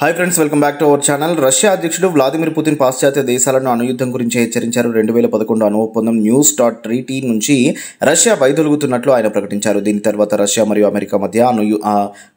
hi friends welcome back to our channel Russia అధ్యక్షుడు Vladimir Putin పాశ్చాత్య దేశాలను అనుయుద్ధం గురించి హెచ్చరించారు రెండు వేల పదకొండు అను ఒప్పందం న్యూస్ డాట్ ట్రీటీ నుంచి రష్యా వైదొలుగుతున్నట్లు ఆయన ప్రకటించారు దీని తర్వాత రష్యా మరియు అమెరికా మధ్య అను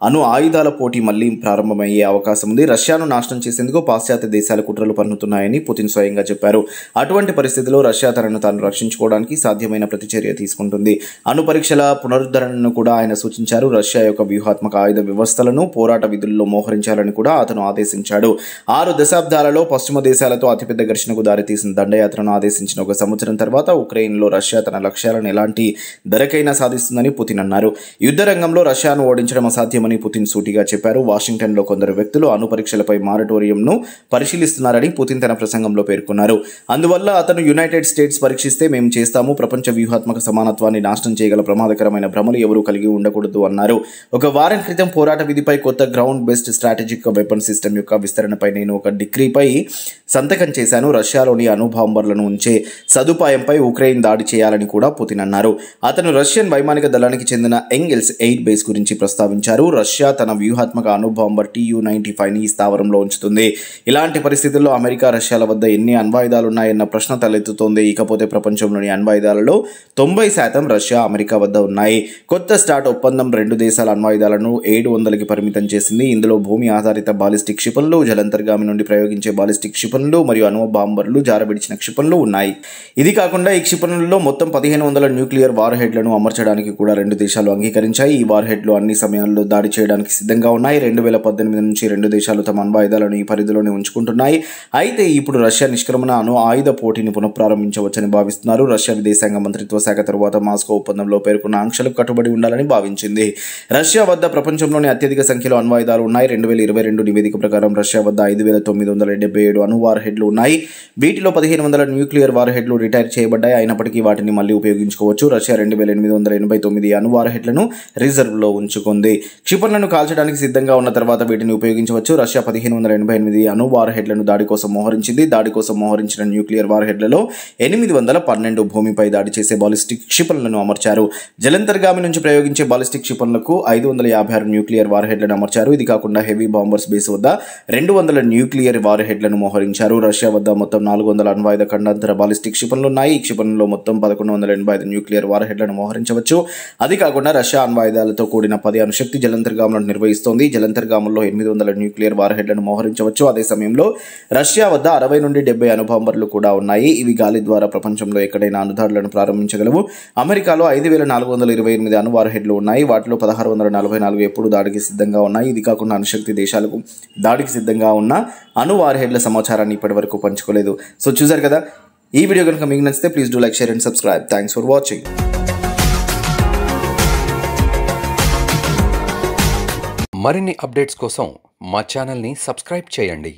అణు ఆయుధాల పోటీ మళ్లీ ప్రారంభమయ్యే అవకాశం ఉంది రష్యాను నాశనం చేసేందుకు పాశ్చాత్య దేశాలు కుట్రలు పన్నుతున్నాయని పుతిన్ స్వయంగా చెప్పారు అటువంటి పరిస్థితిలో రష్యా తనను తాను రక్షించుకోవడానికి సాధ్యమైన ప్రతిచర్య తీసుకుంటుంది అణు పరీక్షల పునరుద్ధరణను కూడా ఆయన సూచించారు రష్యా యొక్క వ్యూహాత్మక ఆయుధ వ్యవస్థలను పోరాట విధుల్లో మోహరించాలని కూడా అతను ఆదేశించాడు ఆరు దశాబ్దాలలో పశ్చిమ దేశాలతో అతిపెద్ద ఘర్షణకు దారితీసిన దండయాత్రను ఆదేశించిన ఒక సంవత్సరం తర్వాత ఉక్రెయిన్లో రష్యా తన లక్ష్యాలను ఎలాంటి ధరకైనా సాధిస్తుందని పుతిన్ అన్నారు యుద్ధ రంగంలో రష్యాను ఓడించడం అసాధ్యమని పుతిన్ సూటిగా చెప్పారు వాషింగ్టన్లో కొందరు వ్యక్తులు అణు పరీక్షలపై మారటోరియంను పరిశీలిస్తున్నారని పుతిన్ తన ప్రసంగంలో పేర్కొన్నారు అందువల్ల అతను యునైటెడ్ స్టేట్స్ పరీక్షిస్తే మేము చేస్తాము ప్రపంచ వ్యూహాత్మక సమానత్వాన్ని నాశనం చేయగల ప్రమాదకరమైన భ్రమలు ఎవరూ కలిగి ఉండకూడదు అన్నారు ఒక వారం క్రితం పోరాట విధిపై కొత్త ground based strategic weapon system యొక్క విస్తరణపై నేను ఒక డిగ్రీపై సంతకం చేశాను రష్యాలోని అనుభవంబర్లను ఉంచే సదుపాయంపై ఉక్రెయిన్ దాడి చేయాలని కూడా పుతిన్ అన్నారు అతను రష్యన్ వైమానిక దళానికి చెందిన ఎంగిల్స్ ఎయిర్ బేస్ గురించి ప్రస్తావించారు రష్యా తన వ్యూహాత్మక అణుబాంబర్ టీయూ ఫైవ్ ఫైవ్ని స్థావరంలో ఉంచుతుంది ఇలాంటి పరిస్థితుల్లో అమెరికా రష్యాల వద్ద ఎన్ని ఉన్నాయన్న ప్రశ్న తలెత్తుతోంది ఇకపోతే ప్రపంచంలోని అణ్వాయుధాలలో తొంభై శాతం రష్యా అమెరికా వద్ద ఉన్నాయి కొత్త స్టార్ట్ ఒప్పందం రెండు దేశాల అణ్వాయుధాలను ఏడు వందలకి పరిమితం చేసింది ఇందులో భూమి ఆధారిత బాలిస్టిక్ క్షిపణులు జలంతర్గామి నుండి ప్రయోగించే బాలిస్టిక్ క్షిపణులు మరియు అణు బాంబర్లు జారబిడిచిన క్షిపణులు ఉన్నాయి ఇది కాకుండా ఈ క్షిపణులలో మొత్తం పదిహేను వందల న్యూక్లియర్ వార్ హెడ్లను అమర్చడానికి కూడా రెండు దేశాలు అంగీకరించాయి ఈ వార్ హెడ్లు అన్ని సమయాల్లో దాడి చేయడానికి సిద్ధంగా ఉన్నాయి రెండు వేల పద్దెనిమిది నుంచి రెండు దేశాలు తమ అణ్వాయుధాలను ఈ పరిధిలోనే ఉంచుకుంటున్నాయి అయితే ఇప్పుడు రష్యా నిష్క్రమణ అణు ఆయుధ పోటీని పునఃప్రారంభించవచ్చని భావిస్తున్నారు రష్యా విదేశాంగ మంత్రిత్వ శాఖ తరువాత మాస్కో ఒప్పందంలో పేర్కొన్న ఆంక్షలకు కట్టుబడి ఉండాలని భావించింది రష్యా వద్ద ప్రపంచంలోని అత్యధిక సంఖ్యలో అణ్వాయుధాలు ఉన్నాయి రెండు వేల ఇరవై రెండు నివేదిక ప్రకారం రష్యా వద్ద ఐదు వేల తొమ్మిది వందల డెబ్బై ఏడు అణు వార్ హెడ్లు ఉన్నాయి వీటిలో పదిహేను వందల న్యూక్లియర్ వార్ హెడ్లు రిటైర్ చేయబడ్డాయి అయినప్పటికీ వాటిని మళ్ళీ ఉపయోగించుకోవచ్చు రష్యా రెండు వేల ఎనిమిది వందల ఎనభై తొమ్మిది అణు వార్ హెడ్లను రిజర్వ్లో ఉంచుకుంది క్షిపణులను కాల్చడానికి సిద్ధంగా ఉన్న తర్వాత వీటిని ఉపయోగించవచ్చు రష్యా పదిహేను వందల ఎనభై ఎనిమిది అణు వార్ హెడ్లను దాడి కోసం మోహరించింది దాడి కోసం మోహరించిన న్యూక్లియర్ వార్ హెడ్లలో ఎనిమిది వందల పన్నెండు భూమిపై దాడి చేసే బాలిస్టిక్ క్షిపణులను అమర్చారు జలంతర్గామి నుంచి ప్రయోగించే బాలిస్టిక్ క్షిపణులకు ఐదు వందల యాభై ఆరు న్యూక్లియర్ వార్ హెడ్లను అమర్చారు ఇది కాకుండా హెవీ బాంబర్స్ బేస్ సిరీస్ వద్ద రెండు వందల న్యూక్లియర్ వార్ హెడ్లను మోహరించారు రష్యా వద్ద మొత్తం నాలుగు వందల ఐదు ఖండాంతర బాలిస్టిక్ క్షిపణులు ఉన్నాయి ఈ క్షిపణుల్లో మొత్తం పదకొండు వందల ఎనభై ఐదు న్యూక్లియర్ వార్ హెడ్లను మోహరించవచ్చు అది కాకుండా రష్యా అణ్వాయుధాలతో కూడిన పది అణుశక్తి జలంతర్గాములను నిర్వహిస్తోంది జలంతర్గాముల్లో ఎనిమిది వందల న్యూక్లియర్ వార్ హెడ్లను మోహరించవచ్చు అదే సమయంలో రష్యా వద్ద అరవై నుండి డెబ్బై అనుబాంబర్లు కూడా ఉన్నాయి ఇవి గాలి ద్వారా ప్రపంచంలో ఎక్కడైనా అనుదాడులను ప్రారంభించగలవు అమెరికాలో ఐదు వేల నాలుగు వందల ఇరవై ఎనిమిది అణు వార్ హెడ్లు ఉన్నాయి వాటిలో పదహారు వందల నలభై నాలుగు ఎప్పుడు దాడికి సిద్ధంగా ఉన్నాయి ఇది కాకుండా అణుశక్తి దేశాలకు దాడికి సిద్ధంగా ఉన్న అను వార్ హెడ్ల సమాచారాన్ని ఇప్పటివరకు పంచుకోలేదు సో చూసారు కదా ఈ వీడియో కనుక మీకు నచ్చితే please do like share and subscribe thanks for watching మరిన్ని అప్డేట్స్ కోసం మా సబ్స్క్రైబ్ చేయండి